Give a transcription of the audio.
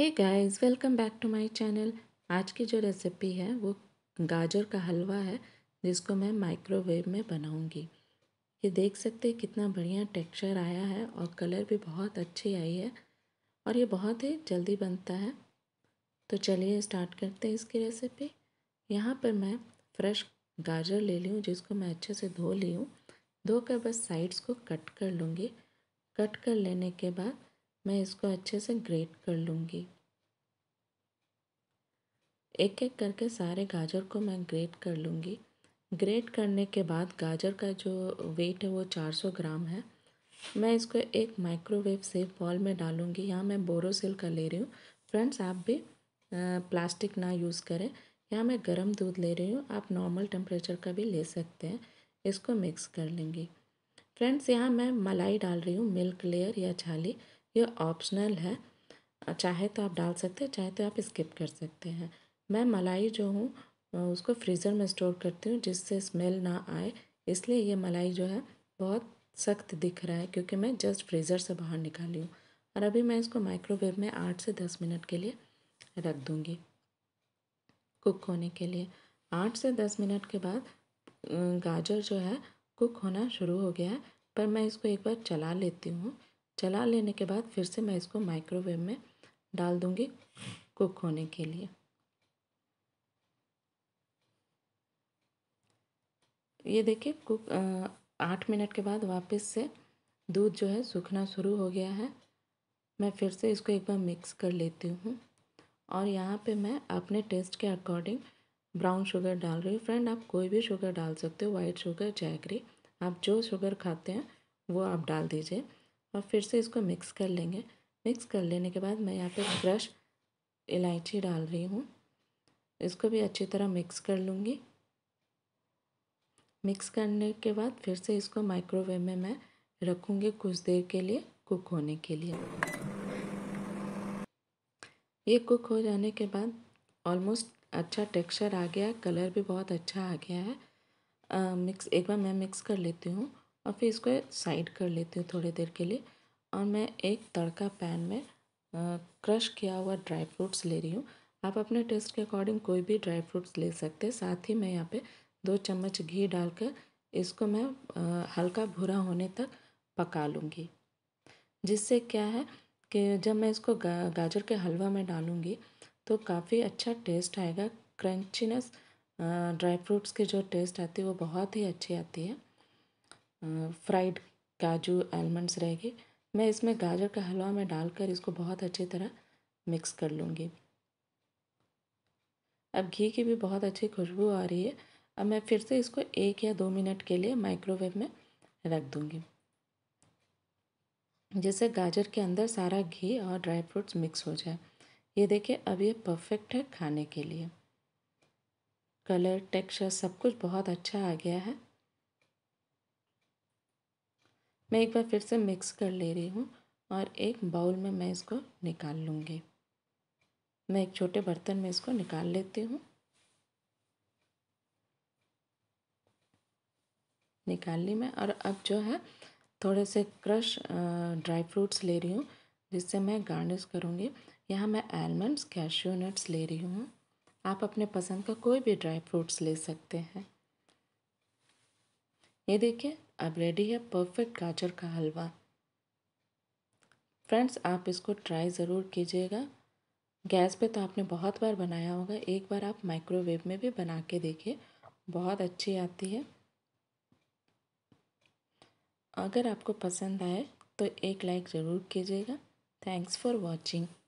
hey guys welcome back to my channel आज की जो रेसिपी है वो गाजर का हलवा है जिसको मैं माइक्रोवेव में बनाऊंगी ये देख सकते हैं कितना बढ़िया टेक्सचर आया है और कलर भी बहुत अच्छी आई है और ये बहुत ही जल्दी बनता है तो चलिए स्टार्ट करते हैं इसकी रेसिपी यहाँ पर मैं फ्रेश गाजर ले ली हूँ जिसको मैं अच्छे से धो ली हूँ धोकर बस साइड्स को कट कर लूँगी कट कर लेने के बाद मैं इसको अच्छे से ग्रेट कर लूँगी एक एक करके सारे गाजर को मैं ग्रेट कर लूँगी ग्रेट करने के बाद गाजर का जो वेट है वो 400 ग्राम है मैं इसको एक माइक्रोवेव से बॉल में डालूँगी यहाँ मैं बोरोसिल का ले रही हूँ फ्रेंड्स आप भी प्लास्टिक ना यूज़ करें यहाँ मैं गरम दूध ले रही हूँ आप नॉर्मल टेम्परेचर का भी ले सकते हैं इसको मिक्स कर लेंगी फ्रेंड्स यहाँ मैं मलाई डाल रही हूँ मिल्क लेयर या छाली ये ऑप्शनल है चाहे तो आप डाल सकते हैं चाहे तो आप स्किप कर सकते हैं मैं मलाई जो हूँ उसको फ्रीज़र में स्टोर करती हूँ जिससे स्मेल ना आए इसलिए ये मलाई जो है बहुत सख्त दिख रहा है क्योंकि मैं जस्ट फ्रीज़र से बाहर निकाली हूँ और अभी मैं इसको माइक्रोवेव में आठ से दस मिनट के लिए रख दूँगी कुक होने के लिए आठ से दस मिनट के बाद गाजर जो है कुक होना शुरू हो गया है पर मैं इसको एक बार चला लेती हूँ चला लेने के बाद फिर से मैं इसको माइक्रोवेव में डाल दूँगी कुक होने के लिए ये देखिए कुक आठ मिनट के बाद वापस से दूध जो है सूखना शुरू हो गया है मैं फिर से इसको एक बार मिक्स कर लेती हूँ और यहाँ पे मैं अपने टेस्ट के अकॉर्डिंग ब्राउन शुगर डाल रही हूँ फ्रेंड आप कोई भी शुगर डाल सकते हो वाइट शुगर जैगरी आप जो शुगर खाते हैं वो आप डाल दीजिए और फिर से इसको मिक्स कर लेंगे मिक्स कर लेने के बाद मैं यहाँ पे ब्रश इलायची डाल रही हूँ इसको भी अच्छी तरह मिक्स कर लूँगी मिक्स करने के बाद फिर से इसको माइक्रोवेव में मैं रखूँगी कुछ देर के लिए कुक होने के लिए ये कुक हो जाने के बाद ऑलमोस्ट अच्छा टेक्सचर आ गया कलर भी बहुत अच्छा आ गया है आ, मिक्स एक बार मैं मिक्स कर लेती हूँ और फिर इसको साइड कर लेती हूँ थोड़ी देर के लिए और मैं एक तड़का पैन में क्रश किया हुआ ड्राई फ्रूट्स ले रही हूँ आप अपने टेस्ट के अकॉर्डिंग कोई भी ड्राई फ्रूट्स ले सकते हैं साथ ही मैं यहाँ पे दो चम्मच घी डालकर इसको मैं हल्का भूरा होने तक पका लूँगी जिससे क्या है कि जब मैं इसको गा, गाजर के हलवा में डालूँगी तो काफ़ी अच्छा टेस्ट आएगा क्रंचीनेस ड्राई फ्रूट्स की जो टेस्ट आती है वो बहुत ही अच्छी आती है फ्राइड काजू आलमंड्स रहेंगे मैं इसमें गाजर का हलवा में डालकर इसको बहुत अच्छी तरह मिक्स कर लूँगी अब घी की भी बहुत अच्छी खुशबू आ रही है अब मैं फिर से इसको एक या दो मिनट के लिए माइक्रोवेव में रख दूँगी जिससे गाजर के अंदर सारा घी और ड्राई फ्रूट्स मिक्स हो जाए ये देखिए अब ये परफेक्ट है खाने के लिए कलर टेक्सचर सब कुछ बहुत अच्छा आ गया है मैं एक बार फिर से मिक्स कर ले रही हूँ और एक बाउल में मैं इसको निकाल लूँगी मैं एक छोटे बर्तन में इसको निकाल लेती हूँ निकाल ली मैं और अब जो है थोड़े से क्रश ड्राई फ्रूट्स ले रही हूँ जिससे मैं गार्निश करूँगी यहाँ मैं आलमंड्स कैश्यू नट्स ले रही हूँ आप अपने पसंद का कोई भी ड्राई फ्रूट्स ले सकते हैं ये देखिए अब रेडी है परफेक्ट गाजर का हलवा फ्रेंड्स आप इसको ट्राई ज़रूर कीजिएगा गैस पे तो आपने बहुत बार बनाया होगा एक बार आप माइक्रोवेव में भी बना के देखिए बहुत अच्छी आती है अगर आपको पसंद आए तो एक लाइक ज़रूर कीजिएगा थैंक्स फॉर वॉचिंग